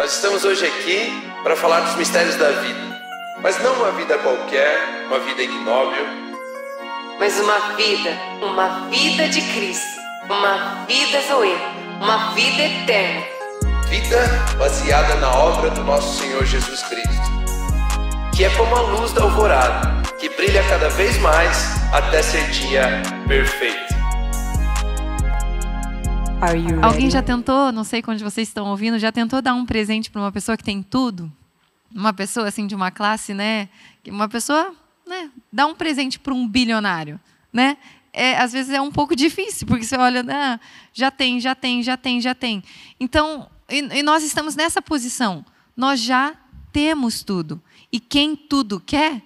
Nós estamos hoje aqui para falar dos mistérios da vida, mas não uma vida qualquer, uma vida ignóbil, mas uma vida, uma vida de Cristo, uma vida Zoe, uma vida eterna. Vida baseada na obra do nosso Senhor Jesus Cristo, que é como a luz da alvorada, que brilha cada vez mais até ser dia perfeito. Alguém já tentou, não sei onde vocês estão ouvindo, já tentou dar um presente para uma pessoa que tem tudo? Uma pessoa assim de uma classe, né? Uma pessoa, né? Dá um presente para um bilionário, né? É, às vezes é um pouco difícil, porque você olha, ah, já tem, já tem, já tem, já tem. Então, e, e nós estamos nessa posição. Nós já temos tudo. E quem tudo quer,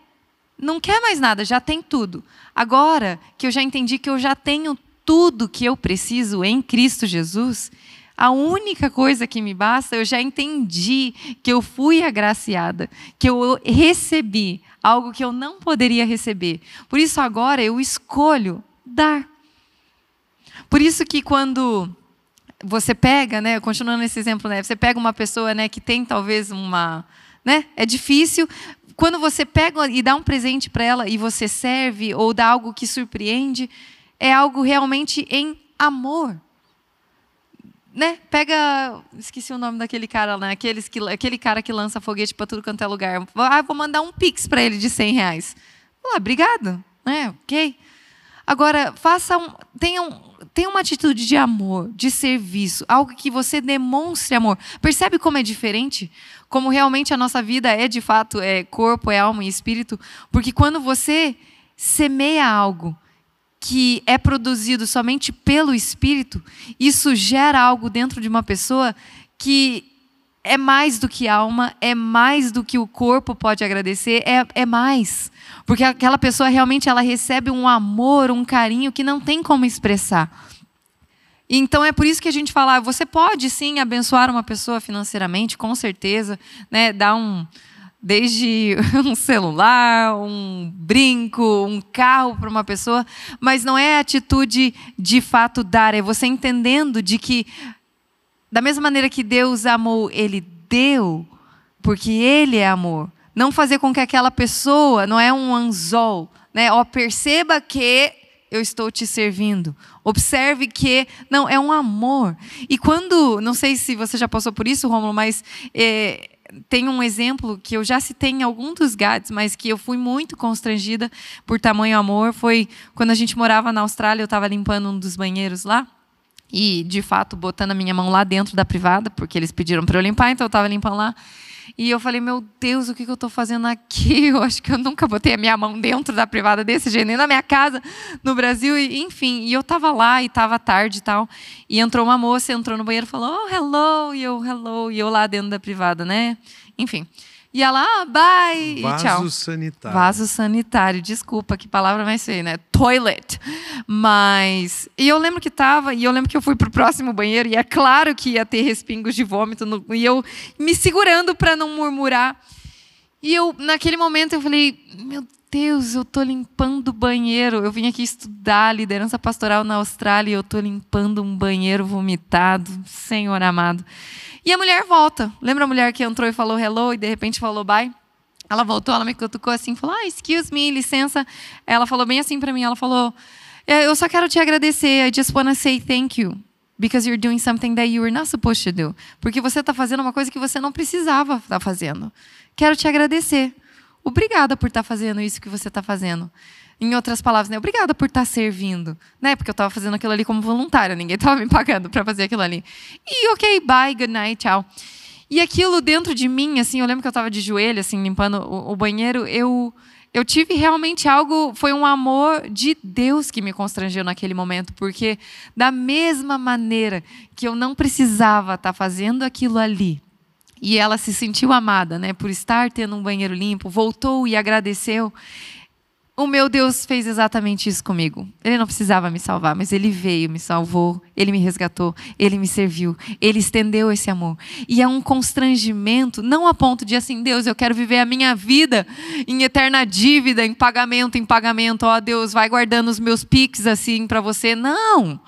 não quer mais nada, já tem tudo. Agora que eu já entendi que eu já tenho tudo que eu preciso em Cristo Jesus, a única coisa que me basta, eu já entendi que eu fui agraciada, que eu recebi algo que eu não poderia receber. Por isso agora eu escolho dar. Por isso que quando você pega, né, continuando esse exemplo, né, você pega uma pessoa, né, que tem talvez uma, né, é difícil, quando você pega e dá um presente para ela e você serve ou dá algo que surpreende, é algo realmente em amor. Né? Pega, esqueci o nome daquele cara lá, né? Aqueles que, aquele cara que lança foguete para tudo quanto é lugar. Ah, vou mandar um pix para ele de 100 reais. ah, obrigado, né? Ok. Agora, faça um, tenha, um, tenha uma atitude de amor, de serviço, algo que você demonstre amor. Percebe como é diferente? Como realmente a nossa vida é, de fato, é corpo, é alma e espírito? Porque quando você semeia algo, que é produzido somente pelo Espírito, isso gera algo dentro de uma pessoa que é mais do que alma, é mais do que o corpo pode agradecer, é, é mais. Porque aquela pessoa realmente ela recebe um amor, um carinho que não tem como expressar. Então é por isso que a gente fala, ah, você pode sim abençoar uma pessoa financeiramente, com certeza, né, dar um, desde um celular, um brinco, um carro para uma pessoa, mas não é a atitude de fato dar, é você entendendo de que, da mesma maneira que Deus amou, Ele deu, porque Ele é amor. Não fazer com que aquela pessoa, não é um anzol, né? Ó, perceba que eu estou te servindo. Observe que, não, é um amor. E quando, não sei se você já passou por isso, Romulo, mas é, tem um exemplo que eu já citei em algum dos GADs, mas que eu fui muito constrangida por tamanho amor. Foi quando a gente morava na Austrália, eu estava limpando um dos banheiros lá. E, de fato, botando a minha mão lá dentro da privada, porque eles pediram para eu limpar, então eu estava limpando lá. E eu falei, meu Deus, o que eu estou fazendo aqui? Eu acho que eu nunca botei a minha mão dentro da privada desse jeito, nem na minha casa, no Brasil, e, enfim. E eu estava lá e estava tarde e tal. E entrou uma moça, entrou no banheiro, falou, oh, hello, e eu, hello, e eu lá dentro da privada, né? Enfim. E ela, ah, bye, Vaso e tchau. sanitário. Vaso sanitário, desculpa, que palavra vai ser, né? Toilet. Mas, e eu lembro que tava, e eu lembro que eu fui pro próximo banheiro, e é claro que ia ter respingos de vômito, no, e eu me segurando para não murmurar. E eu, naquele momento, eu falei, meu Deus, eu estou limpando o banheiro. Eu vim aqui estudar liderança pastoral na Austrália e eu estou limpando um banheiro vomitado. Senhor amado. E a mulher volta. Lembra a mulher que entrou e falou hello e de repente falou bye? Ela voltou, ela me cutucou assim, falou: ah, excuse me, licença. Ela falou bem assim para mim: ela falou, é, eu só quero te agradecer. I just wanna say thank you. Because you're doing something that you were not supposed to do. Porque você está fazendo uma coisa que você não precisava estar tá fazendo. Quero te agradecer obrigada por estar tá fazendo isso que você está fazendo. Em outras palavras, né? obrigada por estar tá servindo, né? Porque eu estava fazendo aquilo ali como voluntária, ninguém estava me pagando para fazer aquilo ali. E ok, bye, good night, tchau. E aquilo dentro de mim, assim, eu lembro que eu estava de joelho, assim, limpando o, o banheiro, eu eu tive realmente algo, foi um amor de Deus que me constrangeu naquele momento, porque da mesma maneira que eu não precisava estar tá fazendo aquilo ali, e ela se sentiu amada, né, por estar tendo um banheiro limpo, voltou e agradeceu. O meu Deus fez exatamente isso comigo. Ele não precisava me salvar, mas ele veio, me salvou, ele me resgatou, ele me serviu, ele estendeu esse amor. E é um constrangimento, não a ponto de assim, Deus, eu quero viver a minha vida em eterna dívida, em pagamento, em pagamento. Ó, oh, Deus, vai guardando os meus piques assim para você. Não.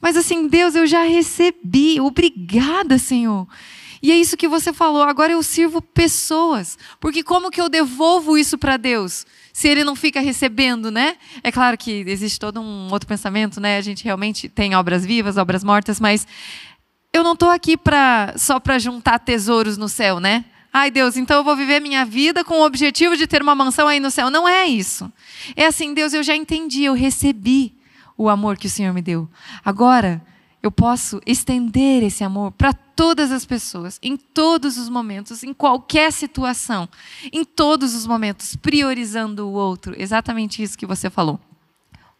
Mas assim, Deus, eu já recebi. Obrigada, Senhor. E é isso que você falou, agora eu sirvo pessoas. Porque como que eu devolvo isso para Deus? Se ele não fica recebendo, né? É claro que existe todo um outro pensamento, né? A gente realmente tem obras vivas, obras mortas, mas eu não estou aqui pra, só para juntar tesouros no céu, né? Ai, Deus, então eu vou viver minha vida com o objetivo de ter uma mansão aí no céu. Não é isso. É assim, Deus, eu já entendi, eu recebi o amor que o Senhor me deu. Agora, eu posso estender esse amor para todas as pessoas, em todos os momentos, em qualquer situação, em todos os momentos, priorizando o outro. Exatamente isso que você falou.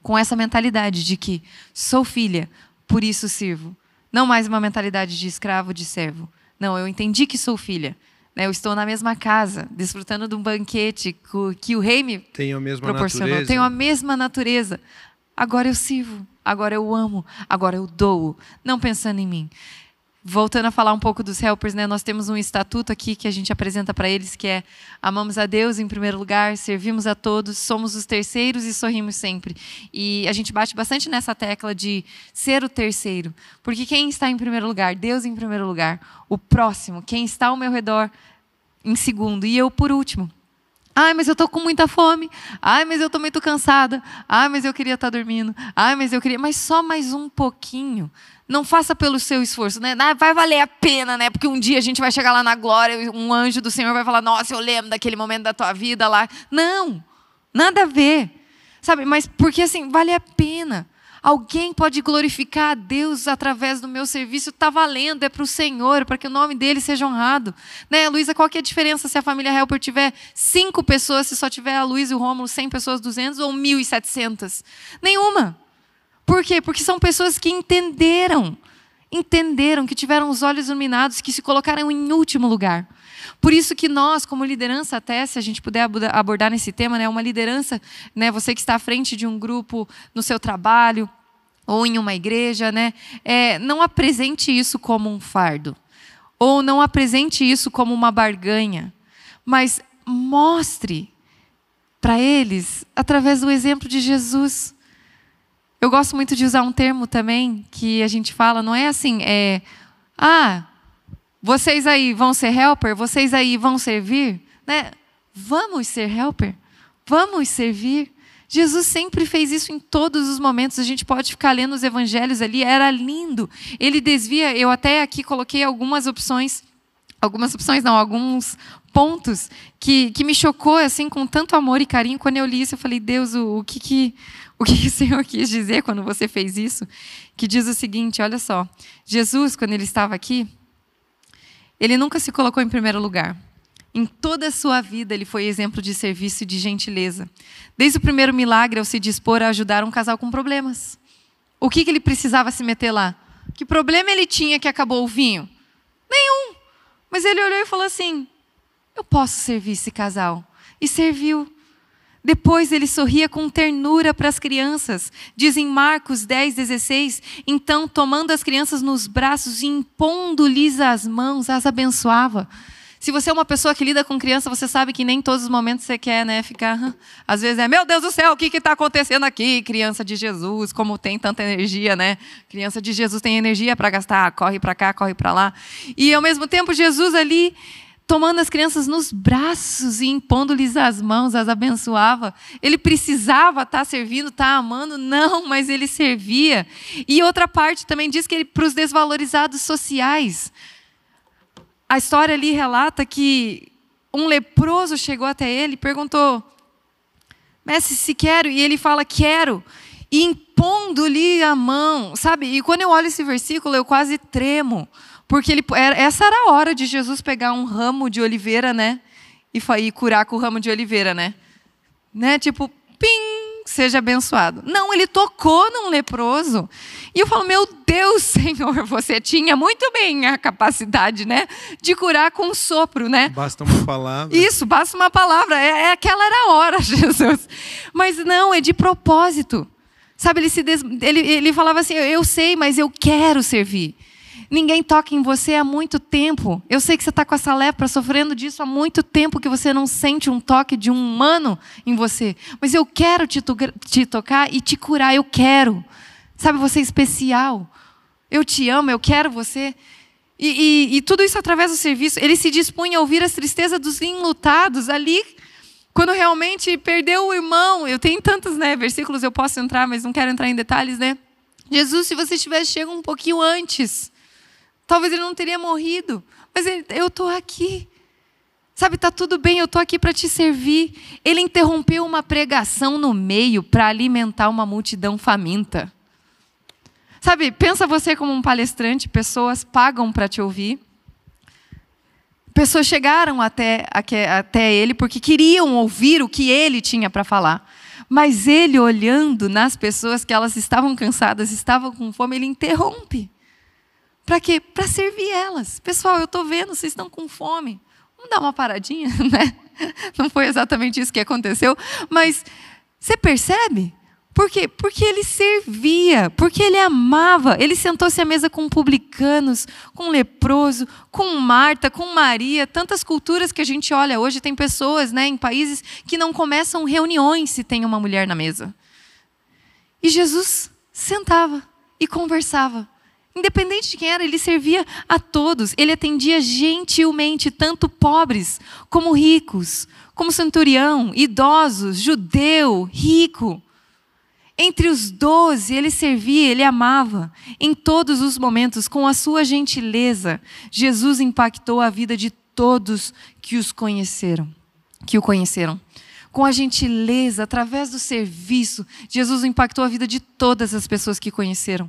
Com essa mentalidade de que sou filha, por isso sirvo. Não mais uma mentalidade de escravo, de servo. Não, eu entendi que sou filha. Né? Eu estou na mesma casa, desfrutando de um banquete que o rei me proporcionou. Tenho a mesma natureza. Agora eu sirvo agora eu amo, agora eu dou, não pensando em mim. Voltando a falar um pouco dos helpers, né? Nós temos um estatuto aqui que a gente apresenta para eles que é: amamos a Deus em primeiro lugar, servimos a todos, somos os terceiros e sorrimos sempre. E a gente bate bastante nessa tecla de ser o terceiro, porque quem está em primeiro lugar, Deus em primeiro lugar, o próximo, quem está ao meu redor em segundo e eu por último. Ai, mas eu estou com muita fome. Ai, mas eu estou muito cansada. Ai, mas eu queria estar tá dormindo. Ai, mas eu queria. Mas só mais um pouquinho. Não faça pelo seu esforço, né? Vai valer a pena, né? Porque um dia a gente vai chegar lá na glória, um anjo do Senhor vai falar: Nossa, eu lembro daquele momento da tua vida lá. Não, nada a ver. Sabe? Mas porque assim, vale a pena. Alguém pode glorificar a Deus através do meu serviço, está valendo, é para o Senhor, para que o nome dele seja honrado. Né, Luísa, qual que é a diferença se a família Helper tiver cinco pessoas, se só tiver a Luísa e o Rômulo, 100 pessoas, 200 ou 1.700? Nenhuma. Por quê? Porque são pessoas que entenderam entenderam, que tiveram os olhos iluminados, que se colocaram em último lugar. Por isso que nós, como liderança, até se a gente puder abordar nesse tema, né, uma liderança, né, você que está à frente de um grupo no seu trabalho ou em uma igreja, né, é, não apresente isso como um fardo ou não apresente isso como uma barganha, mas mostre para eles através do exemplo de Jesus eu gosto muito de usar um termo também que a gente fala, não é assim, é. Ah, vocês aí vão ser helper? Vocês aí vão servir? Né? Vamos ser helper? Vamos servir? Jesus sempre fez isso em todos os momentos. A gente pode ficar lendo os evangelhos ali, era lindo. Ele desvia, eu até aqui coloquei algumas opções, algumas opções não, alguns pontos que, que me chocou assim com tanto amor e carinho. Quando eu li isso, eu falei, Deus, o, o que, que o que o Senhor quis dizer quando você fez isso, que diz o seguinte: olha só, Jesus, quando ele estava aqui, ele nunca se colocou em primeiro lugar. Em toda a sua vida, ele foi exemplo de serviço e de gentileza. Desde o primeiro milagre, ao se dispor a ajudar um casal com problemas. O que, que ele precisava se meter lá? Que problema ele tinha que acabou o vinho? Nenhum. Mas ele olhou e falou assim: Eu posso servir esse casal. E serviu. Depois ele sorria com ternura para as crianças. Diz em Marcos 10, 16: Então, tomando as crianças nos braços e impondo-lhes as mãos, as abençoava. Se você é uma pessoa que lida com criança, você sabe que nem todos os momentos você quer, né? Ficar. Às vezes é, meu Deus do céu, o que está acontecendo aqui? Criança de Jesus, como tem tanta energia, né? Criança de Jesus tem energia para gastar, ah, corre para cá, corre para lá. E ao mesmo tempo, Jesus ali tomando as crianças nos braços e impondo-lhes as mãos, as abençoava. Ele precisava estar tá servindo, estar tá amando? Não, mas ele servia. E outra parte também diz que ele para os desvalorizados sociais. A história ali relata que um leproso chegou até ele e perguntou: Mestre, se quero? E ele fala: Quero. E impondo-lhe a mão, sabe? E quando eu olho esse versículo, eu quase tremo, porque ele, essa era a hora de Jesus pegar um ramo de oliveira, né? E, e curar com o ramo de oliveira, né? né? Tipo, pim, seja abençoado. Não, ele tocou num leproso. E eu falo, meu Deus, Senhor, você tinha muito bem a capacidade, né? De curar com um sopro, né? Basta uma palavra. Isso, basta uma palavra. É, é aquela era a hora, Jesus. Mas não, é de propósito. Sabe, ele, se des... ele, ele falava assim: eu sei, mas eu quero servir. Ninguém toca em você há muito tempo. Eu sei que você está com essa lepra, sofrendo disso há muito tempo, que você não sente um toque de um humano em você. Mas eu quero te, to te tocar e te curar, eu quero. Sabe, você é especial. Eu te amo, eu quero você. E, e, e tudo isso através do serviço. Ele se dispunha a ouvir as tristezas dos enlutados ali quando realmente perdeu o irmão, eu tenho tantos né, versículos, eu posso entrar, mas não quero entrar em detalhes, né? Jesus, se você tivesse chegado um pouquinho antes, Talvez ele não teria morrido, mas ele, eu estou aqui. Sabe, tá tudo bem, eu estou aqui para te servir. Ele interrompeu uma pregação no meio para alimentar uma multidão faminta. Sabe, pensa você como um palestrante, pessoas pagam para te ouvir. Pessoas chegaram até, até ele porque queriam ouvir o que ele tinha para falar. Mas ele, olhando nas pessoas que elas estavam cansadas, estavam com fome, ele interrompe. Para quê? Para servir elas. Pessoal, eu estou vendo, vocês estão com fome. Vamos dar uma paradinha, né? Não foi exatamente isso que aconteceu, mas você percebe? Por quê? Porque ele servia, porque ele amava. Ele sentou-se à mesa com publicanos, com leproso, com Marta, com Maria. Tantas culturas que a gente olha hoje, tem pessoas né, em países que não começam reuniões se tem uma mulher na mesa. E Jesus sentava e conversava. Independente de quem era, ele servia a todos. Ele atendia gentilmente tanto pobres como ricos, como centurião, idosos, judeu, rico. Entre os doze, ele servia, ele amava. Em todos os momentos, com a sua gentileza, Jesus impactou a vida de todos que os conheceram, que o conheceram. Com a gentileza, através do serviço, Jesus impactou a vida de todas as pessoas que conheceram.